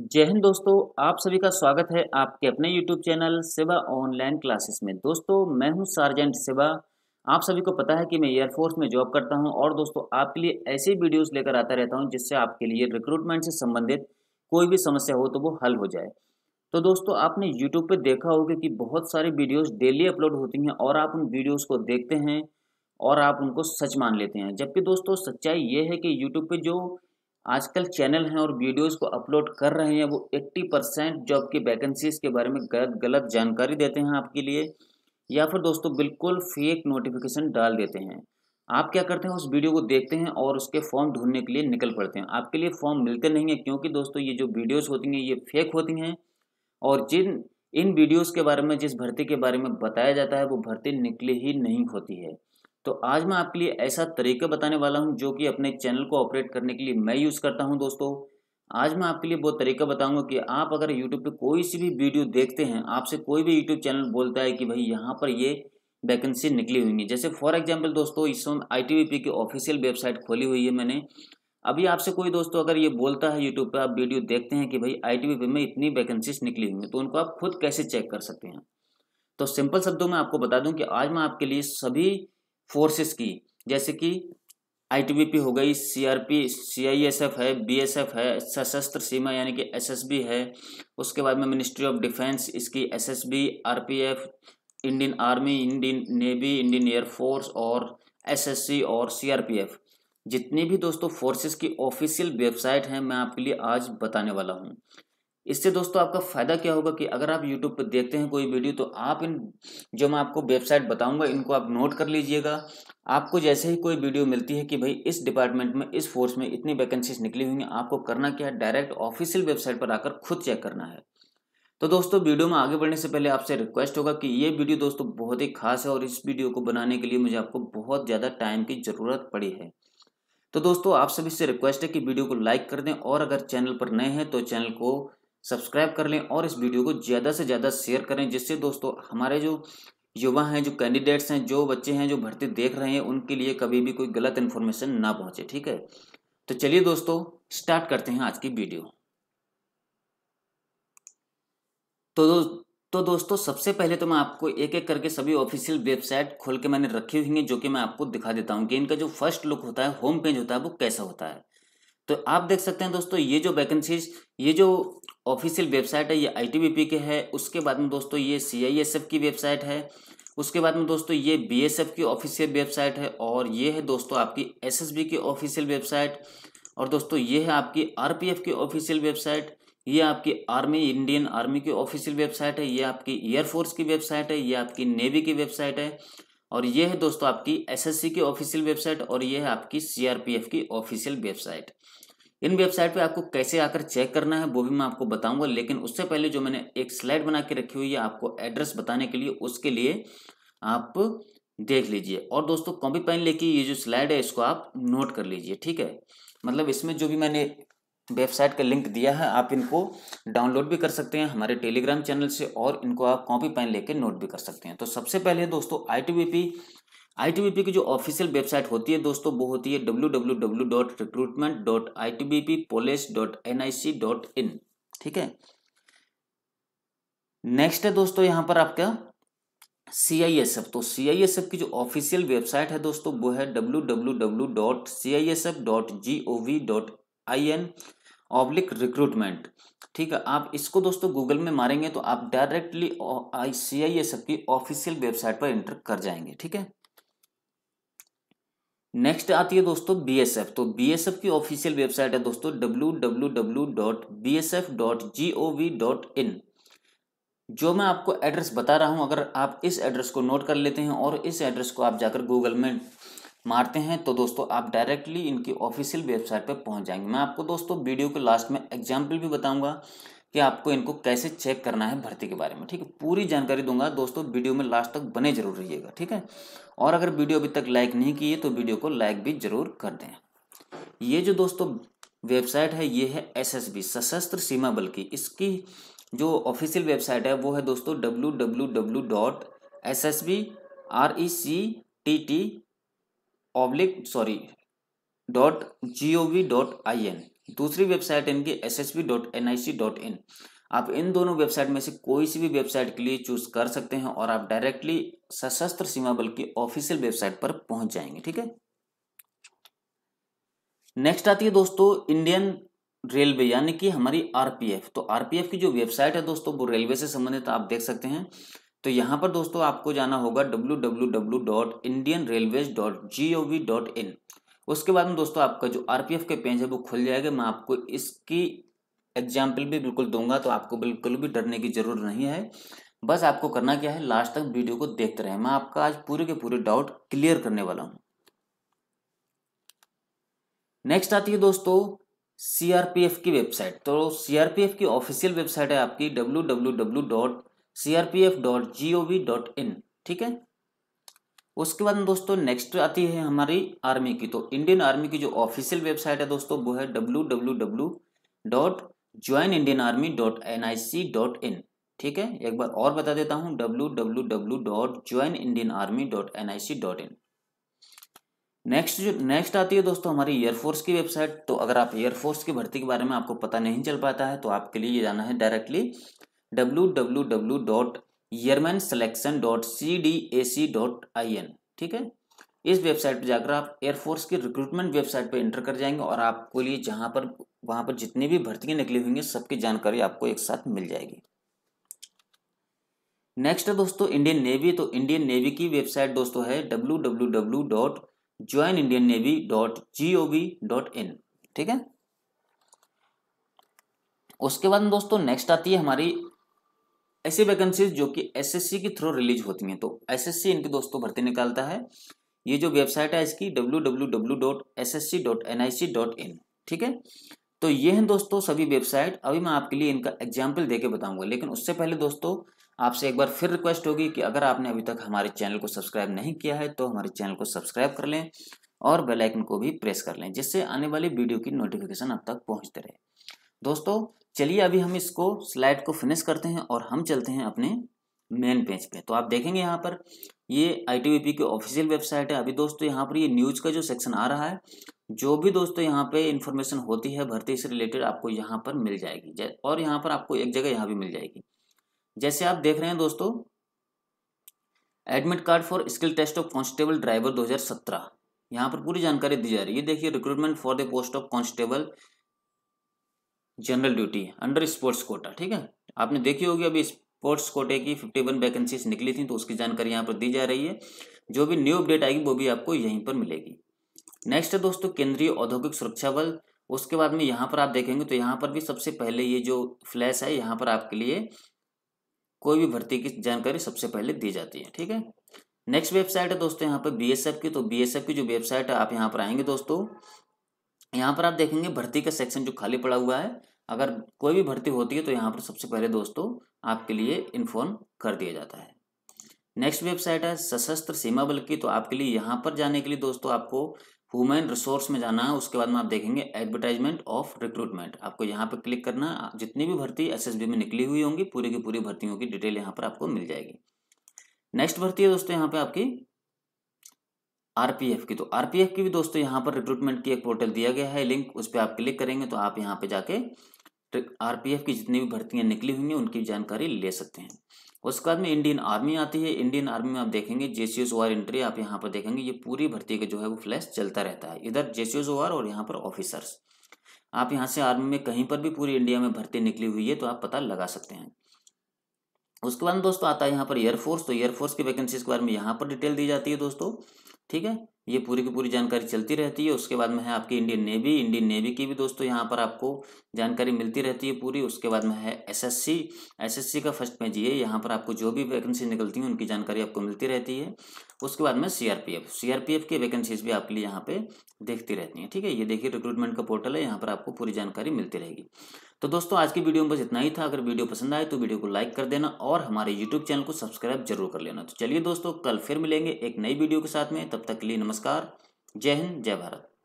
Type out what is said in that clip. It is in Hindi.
जय हिंद दोस्तों आप सभी का स्वागत है आपके अपने YouTube channel Seva online classes में दोस्तों मैं हूं सार्जेंट सेवा आप सभी को पता है कि मैं एयरफोर्स में जॉब करता हूं और दोस्तों आपके लिए ऐसे वीडियोस लेकर आता रहता हूं जिससे आपके लिए रिक्रूटमेंट से संबंधित कोई भी समस्या हो तो वो हल हो जाए तो दोस्तों आपने यूट्यूब पर देखा होगा कि बहुत सारी वीडियोज़ डेली अपलोड होती हैं और आप उन वीडियोज़ को देखते हैं और आप उनको सच मान लेते हैं जबकि दोस्तों सच्चाई ये है कि यूट्यूब पर जो आजकल चैनल हैं और वीडियोस को अपलोड कर रहे हैं वो 80 परसेंट जॉब की वैकेंसीज के बारे में गलत गलत जानकारी देते हैं आपके लिए या फिर दोस्तों बिल्कुल फेक नोटिफिकेशन डाल देते हैं आप क्या करते हैं उस वीडियो को देखते हैं और उसके फॉर्म ढूंढने के लिए निकल पड़ते हैं आपके लिए फॉर्म मिलते नहीं है क्योंकि दोस्तों ये जो वीडियोज़ होती हैं ये फेक होती हैं और जिन इन वीडियोज़ के बारे में जिस भर्ती के बारे में बताया जाता है वो भर्ती निकली ही नहीं होती है तो आज मैं आपके लिए ऐसा तरीका बताने वाला हूं जो कि अपने चैनल को ऑपरेट करने के लिए मैं यूज़ करता हूं दोस्तों आज मैं आपके लिए वो तरीका बताऊंगा कि आप अगर यूट्यूब पे कोई सी भी वीडियो देखते हैं आपसे कोई भी यूट्यूब चैनल बोलता है कि भाई यहाँ पर ये वैकेंसी निकली हुई है जैसे फॉर एग्जाम्पल दोस्तों इस समय आई टी की ऑफिशियल वेबसाइट खोली हुई है मैंने अभी आपसे कोई दोस्तों अगर ये बोलता है यूट्यूब पर आप वीडियो देखते हैं कि भाई आई में इतनी वैकेंसीज निकली हुई हैं तो उनको आप खुद कैसे चेक कर सकते हैं तो सिंपल शब्दों में आपको बता दूं कि आज मैं आपके लिए सभी फोर्सेस की जैसे कि आईटीबीपी हो गई सीआरपी सीआईएसएफ है बीएसएफ है सशस्त्र सीमा यानी कि एसएसबी है उसके बाद में मिनिस्ट्री ऑफ डिफेंस इसकी SSB RPF Indian army Indian navy Indian air force और एसएससी और सीआरपीएफ जितनी भी दोस्तों फोर्सेस की ऑफिशियल वेबसाइट हैं मैं आपके लिए आज बताने वाला हूँ इससे दोस्तों आपका फ़ायदा क्या होगा कि अगर आप यूट्यूब पर देखते हैं कोई वीडियो तो आप इन जो मैं आपको वेबसाइट बताऊंगा इनको आप नोट कर लीजिएगा आपको जैसे ही कोई वीडियो मिलती है कि भाई इस डिपार्टमेंट में इस फोर्स में इतनी वैकेंसीज निकली हुई हैं आपको करना क्या है डायरेक्ट ऑफिशियल वेबसाइट पर आकर खुद चेक करना है तो दोस्तों वीडियो में आगे बढ़ने से पहले आपसे रिक्वेस्ट होगा कि ये वीडियो दोस्तों बहुत ही खास है और इस वीडियो को बनाने के लिए मुझे आपको बहुत ज़्यादा टाइम की ज़रूरत पड़ी है तो दोस्तों आप सभी से रिक्वेस्ट है कि वीडियो को लाइक कर दें और अगर चैनल पर नए हैं तो चैनल को सब्सक्राइब कर लें और इस वीडियो को ज़्यादा से ज़्यादा शेयर करें जिससे दोस्तों हमारे जो युवा हैं जो कैंडिडेट्स हैं जो बच्चे हैं जो भर्ती देख रहे हैं उनके लिए कभी भी कोई गलत इन्फॉर्मेशन ना पहुंचे ठीक है तो चलिए दोस्तों स्टार्ट करते हैं आज की वीडियो तो दो, तो दोस्तों सबसे पहले तो मैं आपको एक एक करके सभी ऑफिशियल वेबसाइट खोल के मैंने रखी हुई हैं जो कि मैं आपको दिखा देता हूं कि इनका जो फर्स्ट लुक होता है होम पेज होता है वो कैसा होता है तो आप देख सकते हैं दोस्तों ये जो वैकेंसीज ये जो ऑफिशियल वेबसाइट है ये आई के है उसके बाद में दोस्तों ये सी की वेबसाइट है उसके बाद में दोस्तों ये बी की ऑफिशियल वेबसाइट है और ये है दोस्तों आपकी एस की ऑफिशियल वेबसाइट और दोस्तों ये है आपकी आर की ऑफिशियल वेबसाइट ये आपकी आर्मी इंडियन आर्मी की ऑफिशियल वेबसाइट है ये आपकी एयरफोर्स की वेबसाइट है ये आपकी नेवी की वेबसाइट है और ये है दोस्तों आपकी एसएससी की ऑफिशियल वेबसाइट और ये है आपकी सीआरपीएफ की ऑफिशियल वेबसाइट इन वेबसाइट पे आपको कैसे आकर चेक करना है वो भी मैं आपको बताऊंगा लेकिन उससे पहले जो मैंने एक स्लाइड बना के रखी हुई है आपको एड्रेस बताने के लिए उसके लिए आप देख लीजिए और दोस्तों कॉपी पेन लेके ये जो स्लाइड है इसको आप नोट कर लीजिए ठीक है मतलब इसमें जो भी मैंने वेबसाइट का लिंक दिया है आप इनको डाउनलोड भी कर सकते हैं हमारे टेलीग्राम चैनल से और इनको आप कॉपी पेन लेके नोट भी कर सकते हैं तो सबसे पहले दोस्तों आई आईटीबीपी की जो ऑफिशियल वेबसाइट होती है दोस्तों वो होती है W W W dot recruitment dot I T B P police dot N I C dot in ठीक है नेक्स्ट है दोस्तों यहाँ पर आपका सी आई एस एफ तो सी आई एस एफ की जो ऑफिशियल वेबसाइट है दोस्तों वो है W W W dot C I S F dot G O V dot I N oblique recruitment ठीक है आप इसको दोस्तों गूगल में मारेंगे तो आप directly C I S F की ऑफिशियल वेबसाइट पर एंटर कर जाएंगे ठीक है नेक्स्ट आती है दोस्तों बीएसएफ तो बीएसएफ की ऑफिशियल वेबसाइट है दोस्तों www.bsf.gov.in जो मैं आपको एड्रेस बता रहा हूं अगर आप इस एड्रेस को नोट कर लेते हैं और इस एड्रेस को आप जाकर गूगल में मारते हैं तो दोस्तों आप डायरेक्टली इनकी ऑफिशियल वेबसाइट पर पहुंच जाएंगे मैं आपको दोस्तों वीडियो के लास्ट में एग्जाम्पल भी बताऊंगा कि आपको इनको कैसे चेक करना है भर्ती के बारे में ठीक है पूरी जानकारी दूंगा दोस्तों वीडियो में लास्ट तक बने जरूर रहिएगा ठीक है और अगर वीडियो अभी तक लाइक नहीं किए तो वीडियो को लाइक भी जरूर कर दें ये जो दोस्तों वेबसाइट है ये है एसएसबी सशस्त्र सीमा बल की इसकी जो ऑफिशियल वेबसाइट है वो है दोस्तों W W W dot S S B R E C T T oblique sorry dot G O V dot I N दूसरी वेबसाइट इनकी S S B dot N I C dot in आप इन दोनों वेबसाइट में से कोई सी भी वेबसाइट के लिए चूज कर सकते हैं और आप डायरेक्टली सशस्त्र सीमा बल की ऑफिशियल वेबसाइट पर पहुंच जाएंगे ठीक है नेक्स्ट आती है दोस्तों इंडियन रेलवे यानी कि हमारी आरपीएफ तो आरपीएफ की जो वेबसाइट है दोस्तों वो रेलवे से संबंधित आप देख सकते हैं तो यहां पर दोस्तों आपको जाना होगा W W W dot Indian railway dot G O V dot in उसके बाद में दोस्तों आपका जो आर के पेज है वो खुल जाएगा मैं आपको इसकी एग्जाम्पल भी बिल्कुल दूंगा तो आपको बिल्कुल भी डरने की जरूरत नहीं है बस आपको करना क्या है लास्ट तक वीडियो को देखते रहे मैं आपका आज पूरे के पूरे डाउट क्लियर करने वाला हूं नेक्स्ट आती है दोस्तों सीआरपीएफ की वेबसाइट तो सीआरपीएफ की ऑफिशियल वेबसाइट है आपकी W W W dot dot C R P F G O V in ठीक है उसके बाद दोस्तों नेक्स्ट आती है हमारी आर्मी की तो इंडियन आर्मी की जो ऑफिशियल वेबसाइट है दोस्तों वो है W W W dot join Indian army dot N I C dot in ठीक है एक बार और बता देता हूँ W W W dot join Indian army dot N I C dot in next जो नेक्स्ट आती है दोस्तों हमारी एयरफोर्स की वेबसाइट तो अगर आप एयरफोर्स की भर्ती के बारे में आपको पता नहीं चल पाता है तो आपके लिए जाना है directly W W W dot airmen selection dot C D A C dot I N ठीक है इस वेबसाइट पर जाकर आप एयरफोर्स की रिक्रूटमेंट वेबसाइट पर इंटर कर जाएंगे और आपको लिए जहाँ पर वहाँ पर जितनी भी भर्तियाँ निकली हुई हैं सबकी जानकारी आपको एक साथ मिल जाएगी नेक्स्ट है दोस्तों इंडियन नेवी तो इंडियन नेवी की वेबसाइट दोस्तों है W W W dot join Indian navy dot G O V dot in ठीक है उसके बाद दोस्तों नेक्स्ट आती है हमारी ऐसी वैकेंसीज जो कि एसएससी के थ्रू रिलीज होती हैं तो एसएससी इनके दोस्तों भर्ती निकालता है ये जो वेबसाइट है इसकी www.ssc.nic.in ठीक है तो ये हैं दोस्तों सभी वेबसाइट अभी मैं आपके लिए इनका एग्जाम्पल दे के बताऊंगा लेकिन उससे पहले दोस्तों आपसे एक बार फिर रिक्वेस्ट होगी कि अगर आपने अभी तक हमारे चैनल को सब्सक्राइब नहीं किया है तो हमारे चैनल को सब्सक्राइब कर लें और बेल आइकन को भी प्रेस कर लें जिससे आने वाली वीडियो की नोटिफिकेशन अब तक पहुंचते रहे दोस्तों चलिए अभी हम इसको स्लाइड को फिनिश करते हैं और हम चलते हैं अपने मेन पेज पे तो आप देखेंगे यहाँ पर ये आई की ऑफिशियल वेबसाइट है अभी दोस्तों यहाँ पर ये न्यूज़ का जो सेक्शन आ रहा है जो भी दोस्तों यहाँ पे इन्फॉर्मेशन होती है भर्ती से रिलेटेड आपको यहाँ पर मिल जाएगी और यहाँ पर आपको एक जगह यहाँ भी मिल जाएगी जैसे आप देख रहे हैं दोस्तों admit card for skill test of constable driver दो यहाँ पर पूरी जानकारी दी जा रही है देखिए recruitment for the post of constable general duty under sports quota ठीक है आपने देखी होगी अभी स्पोर्ट्स कोटे की फिफ्टी वन वैकेंसीज निकली थी तो उसकी जानकारी यहाँ पर दी जा रही है जो भी न्यू अपडेट आएगी वो भी आपको यहीं पर मिलेगी नेक्स्ट है दोस्तों केंद्रीय औद्योगिक सुरक्षा बल उसके बाद में यहाँ पर आप देखेंगे तो यहाँ पर भी सबसे पहले ये जो फ्लैश है यहाँ पर आपके लिए कोई भी भर्ती की जानकारी सबसे पहले दी जाती है ठीक है नेक्स्ट वेबसाइट है दोस्तों यहाँ पर बीएसएफ की तो बी की जो वेबसाइट है आप यहाँ पर आएंगे दोस्तों यहाँ पर आप देखेंगे भर्ती का सेक्शन जो खाली पड़ा हुआ है अगर कोई भी भर्ती होती है तो यहाँ पर सबसे पहले दोस्तों आपके लिए इन्फॉर्म कर दिया जाता है नेक्स्ट वेबसाइट है सशस्त्र सीमा बल की तो आपके लिए यहाँ पर जाने के लिए दोस्तों आपको ह्यूमन रिसोर्स में जाना है उसके बाद में आप देखेंगे एडवर्टाइजमेंट ऑफ रिक्रूटमेंट आपको यहाँ पर क्लिक करना जितनी भी भर्ती एसएसबी में निकली हुई होंगी पूरी की पूरी भर्तियों की डिटेल यहाँ पर आपको मिल जाएगी नेक्स्ट भर्ती है दोस्तों यहाँ पे आपकी आरपीएफ की तो आरपीएफ की भी दोस्तों यहाँ पर रिक्रूटमेंट की एक पोर्टल दिया गया है लिंक उस पर आप क्लिक करेंगे तो आप यहाँ पे जाके आरपीएफ की जितनी भी भर्तियाँ निकली हुई हैं उनकी जानकारी ले सकते हैं उसके बाद में इंडियन आर्मी आती है इंडियन आर्मी में आप देखेंगे जेसीओस ओआर एंट्री आप यहाँ पर देखेंगे ये पूरी भर्ती का जो है वो फ्लैश चलता रहता है इधर जेसीओस ओआर और यहाँ पर ऑफिसर्स आप यहाँ से आर्मी में कहीं पर भी पूरी इंडिया में भर्ती निकली हुई है तो आप पता लगा सकते हैं उसके बाद दोस्तों आता है यहाँ पर एयरफोर्स तो एयरफोर्स की वैकेंसीज के बारे में यहाँ पर डिटेल दी जाती है दोस्तों ठीक है ये पूरी की पूरी जानकारी चलती रहती है उसके बाद में है आपकी इंडियन नेवी इंडियन नेवी की भी दोस्तों यहाँ पर आपको जानकारी मिलती रहती है पूरी उसके बाद में है एसएससी एसएससी का फर्स्ट पेज ये यहाँ पर आपको जो भी वैकेंसी निकलती हैं उनकी जानकारी आपको मिलती रहती है उसके बाद में सीआरपीएफ सीआरपीएफ की वैकेंसीज भी आपके लिए यहाँ पे देखती रहती हैं ठीक है ये देखिए रिक्रूटमेंट का पोर्टल है यहाँ पर आपको पूरी जानकारी मिलती रहेगी तो दोस्तों आज की वीडियो में बस इतना ही था अगर वीडियो पसंद आए तो वीडियो को लाइक कर देना और हमारे यूट्यूब चैनल को सब्सक्राइब जरूर कर लेना तो चलिए दोस्तों कल फिर मिलेंगे एक नई वीडियो के साथ में तब तक के लिए नमस्कार जय हिंद जय भारत